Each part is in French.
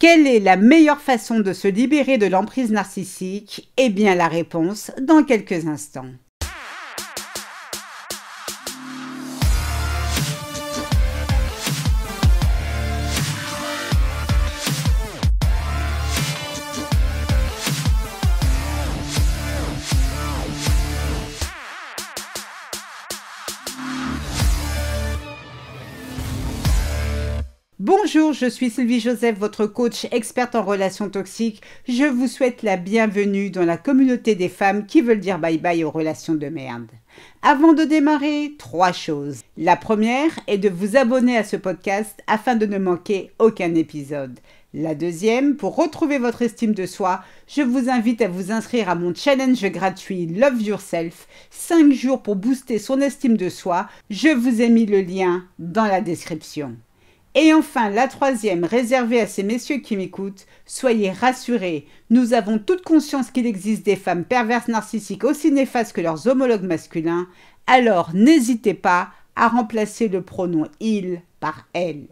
Quelle est la meilleure façon de se libérer de l'emprise narcissique Eh bien la réponse dans quelques instants. Bonjour, je suis Sylvie Joseph, votre coach experte en relations toxiques. Je vous souhaite la bienvenue dans la communauté des femmes qui veulent dire bye-bye aux relations de merde. Avant de démarrer, trois choses. La première est de vous abonner à ce podcast afin de ne manquer aucun épisode. La deuxième, pour retrouver votre estime de soi, je vous invite à vous inscrire à mon challenge gratuit Love Yourself, 5 jours pour booster son estime de soi. Je vous ai mis le lien dans la description. Et enfin, la troisième, réservée à ces messieurs qui m'écoutent, soyez rassurés, nous avons toute conscience qu'il existe des femmes perverses narcissiques aussi néfastes que leurs homologues masculins, alors n'hésitez pas à remplacer le pronom il par elle.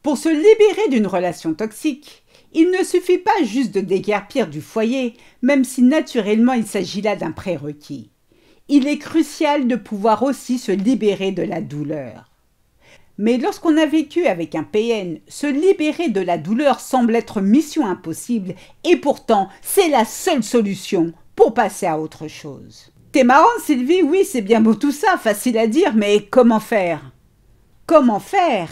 Pour se libérer d'une relation toxique, il ne suffit pas juste de déguerpir du foyer, même si naturellement il s'agit là d'un prérequis. Il est crucial de pouvoir aussi se libérer de la douleur. Mais lorsqu'on a vécu avec un PN, se libérer de la douleur semble être mission impossible, et pourtant c'est la seule solution pour passer à autre chose. T'es marrant Sylvie, oui c'est bien beau tout ça, facile à dire, mais comment faire Comment faire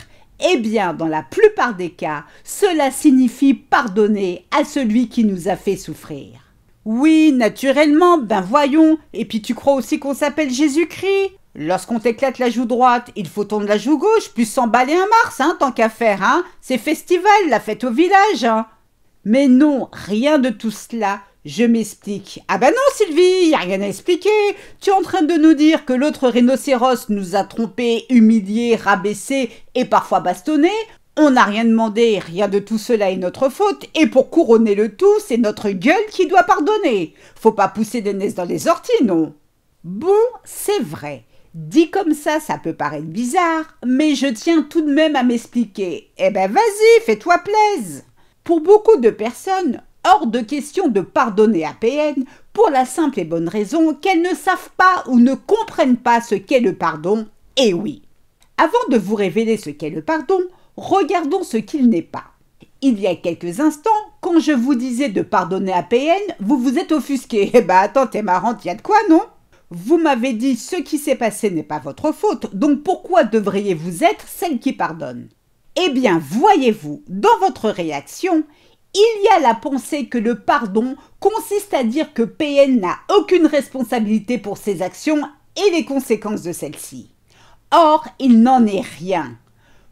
eh bien, dans la plupart des cas, cela signifie pardonner à celui qui nous a fait souffrir. Oui, naturellement, ben voyons, et puis tu crois aussi qu'on s'appelle Jésus-Christ Lorsqu'on t'éclate la joue droite, il faut tourner la joue gauche, puis s'emballer un mars, hein, tant qu'à faire, hein. C'est festival, la fête au village, hein. Mais non, rien de tout cela. Je m'explique. Ah ben non, Sylvie, y a rien à expliquer. Tu es en train de nous dire que l'autre rhinocéros nous a trompés, humiliés, rabaissés et parfois bastonnés. On n'a rien demandé, rien de tout cela est notre faute, et pour couronner le tout, c'est notre gueule qui doit pardonner. Faut pas pousser des nez dans les orties, non Bon, c'est vrai. Dit comme ça, ça peut paraître bizarre, mais je tiens tout de même à m'expliquer. Eh ben vas-y, fais-toi plaise. Pour beaucoup de personnes, hors de question de pardonner à PN pour la simple et bonne raison qu'elles ne savent pas ou ne comprennent pas ce qu'est le pardon. Eh oui. Avant de vous révéler ce qu'est le pardon, regardons ce qu'il n'est pas. Il y a quelques instants, quand je vous disais de pardonner à PN, vous vous êtes offusqué. Eh ben attends, t'es marrant, y a de quoi, non vous m'avez dit ce qui s'est passé n'est pas votre faute, donc pourquoi devriez-vous être celle qui pardonne Eh bien, voyez-vous, dans votre réaction, il y a la pensée que le pardon consiste à dire que PN n'a aucune responsabilité pour ses actions et les conséquences de celles-ci. Or, il n'en est rien.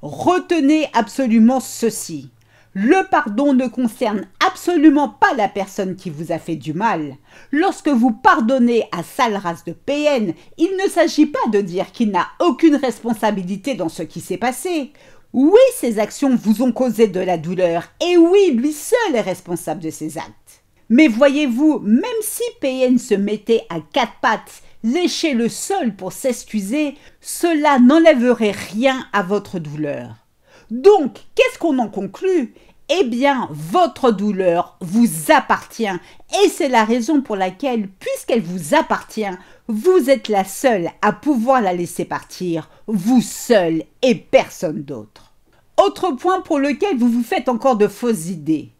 Retenez absolument ceci. Le pardon ne concerne absolument pas la personne qui vous a fait du mal. Lorsque vous pardonnez à sale race de PN, il ne s'agit pas de dire qu'il n'a aucune responsabilité dans ce qui s'est passé. Oui, ses actions vous ont causé de la douleur, et oui, lui seul est responsable de ses actes. Mais voyez-vous, même si PN se mettait à quatre pattes, léchait le sol pour s'excuser, cela n'enlèverait rien à votre douleur. Donc, qu'est-ce qu'on en conclut eh bien, votre douleur vous appartient. Et c'est la raison pour laquelle, puisqu'elle vous appartient, vous êtes la seule à pouvoir la laisser partir. Vous seule et personne d'autre. Autre point pour lequel vous vous faites encore de fausses idées.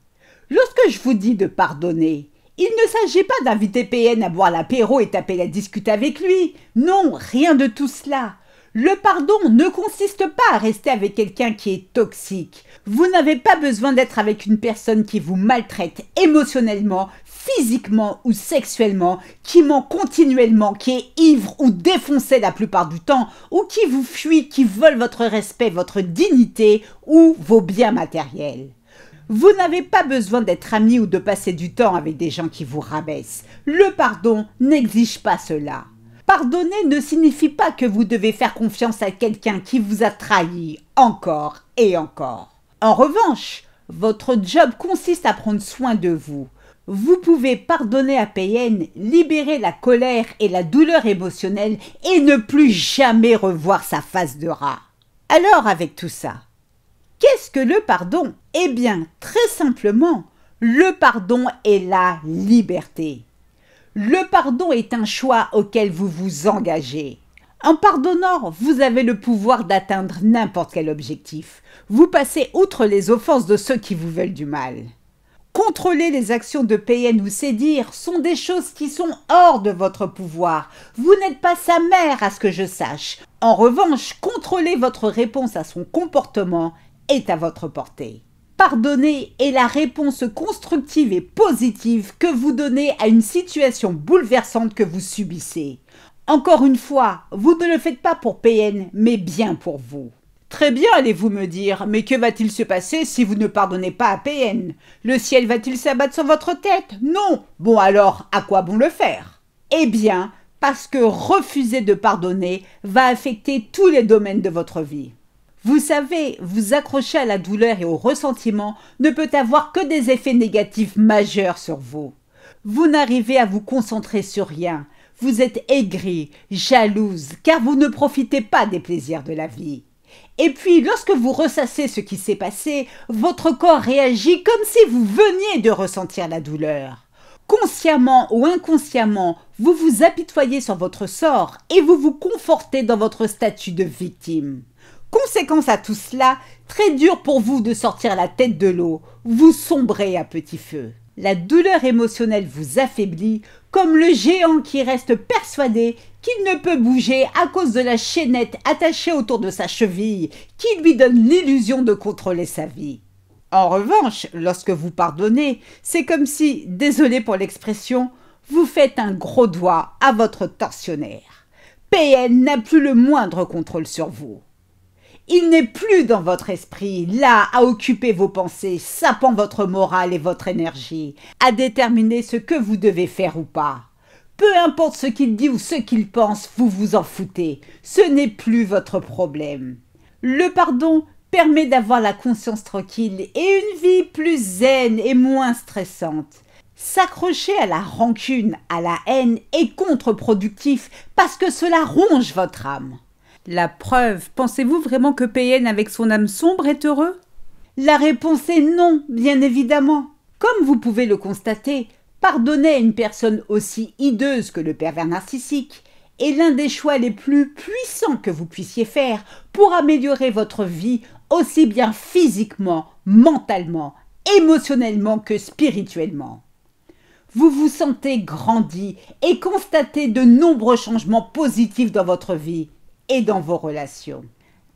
Lorsque je vous dis de pardonner, il ne s'agit pas d'inviter PN à boire l'apéro et taper la discute avec lui. Non, rien de tout cela. Le pardon ne consiste pas à rester avec quelqu'un qui est toxique. Vous n'avez pas besoin d'être avec une personne qui vous maltraite émotionnellement, physiquement ou sexuellement, qui ment continuellement, qui est ivre ou défoncé la plupart du temps, ou qui vous fuit, qui vole votre respect, votre dignité ou vos biens matériels. Vous n'avez pas besoin d'être ami ou de passer du temps avec des gens qui vous rabaissent. Le pardon n'exige pas cela. Pardonner ne signifie pas que vous devez faire confiance à quelqu'un qui vous a trahi encore et encore. En revanche, votre job consiste à prendre soin de vous. Vous pouvez pardonner à PN, libérer la colère et la douleur émotionnelle et ne plus jamais revoir sa face de rat. Alors avec tout ça, qu'est-ce que le pardon Eh bien, très simplement, le pardon est la liberté. Le pardon est un choix auquel vous vous engagez. En pardonnant, vous avez le pouvoir d'atteindre n'importe quel objectif. Vous passez outre les offenses de ceux qui vous veulent du mal. Contrôler les actions de PN ou Cédir sont des choses qui sont hors de votre pouvoir. Vous n'êtes pas sa mère à ce que je sache. En revanche, contrôler votre réponse à son comportement est à votre portée pardonner est la réponse constructive et positive que vous donnez à une situation bouleversante que vous subissez. Encore une fois, vous ne le faites pas pour PN, mais bien pour vous. Très bien, allez-vous me dire, mais que va-t-il se passer si vous ne pardonnez pas à PN Le ciel va-t-il s'abattre sur votre tête Non Bon alors, à quoi bon le faire Eh bien, parce que refuser de pardonner va affecter tous les domaines de votre vie. Vous savez, vous accrocher à la douleur et au ressentiment ne peut avoir que des effets négatifs majeurs sur vous. Vous n'arrivez à vous concentrer sur rien. Vous êtes aigri, jalouse, car vous ne profitez pas des plaisirs de la vie. Et puis, lorsque vous ressassez ce qui s'est passé, votre corps réagit comme si vous veniez de ressentir la douleur. Consciemment ou inconsciemment, vous vous apitoyez sur votre sort et vous vous confortez dans votre statut de victime. Conséquence à tout cela, très dur pour vous de sortir la tête de l'eau. Vous sombrez à petit feu. La douleur émotionnelle vous affaiblit, comme le géant qui reste persuadé qu'il ne peut bouger à cause de la chaînette attachée autour de sa cheville qui lui donne l'illusion de contrôler sa vie. En revanche, lorsque vous pardonnez, c'est comme si, désolé pour l'expression, vous faites un gros doigt à votre tortionnaire. PN n'a plus le moindre contrôle sur vous. Il n'est plus dans votre esprit, là à occuper vos pensées, sapant votre morale et votre énergie, à déterminer ce que vous devez faire ou pas. Peu importe ce qu'il dit ou ce qu'il pense, vous vous en foutez. Ce n'est plus votre problème. Le pardon permet d'avoir la conscience tranquille et une vie plus zen et moins stressante. S'accrocher à la rancune, à la haine est contre-productif parce que cela ronge votre âme. La preuve, pensez-vous vraiment que PN avec son âme sombre est heureux La réponse est non, bien évidemment. Comme vous pouvez le constater, pardonner à une personne aussi hideuse que le pervers narcissique est l'un des choix les plus puissants que vous puissiez faire pour améliorer votre vie aussi bien physiquement, mentalement, émotionnellement que spirituellement. Vous vous sentez grandi et constatez de nombreux changements positifs dans votre vie et dans vos relations.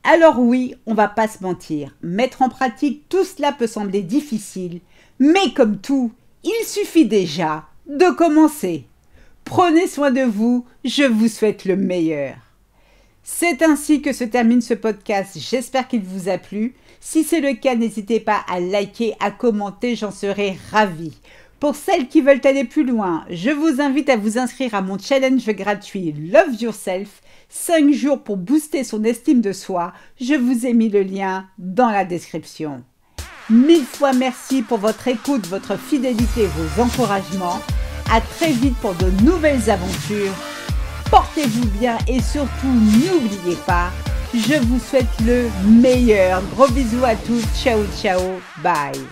Alors oui, on va pas se mentir, mettre en pratique tout cela peut sembler difficile, mais comme tout, il suffit déjà de commencer. Prenez soin de vous, je vous souhaite le meilleur. C'est ainsi que se termine ce podcast, j'espère qu'il vous a plu. Si c'est le cas, n'hésitez pas à liker, à commenter, j'en serai ravi Pour celles qui veulent aller plus loin, je vous invite à vous inscrire à mon challenge gratuit Love Yourself 5 jours pour booster son estime de soi, je vous ai mis le lien dans la description. Mille fois merci pour votre écoute, votre fidélité, vos encouragements. À très vite pour de nouvelles aventures. Portez-vous bien et surtout n'oubliez pas, je vous souhaite le meilleur. Gros bisous à tous. Ciao, ciao. Bye.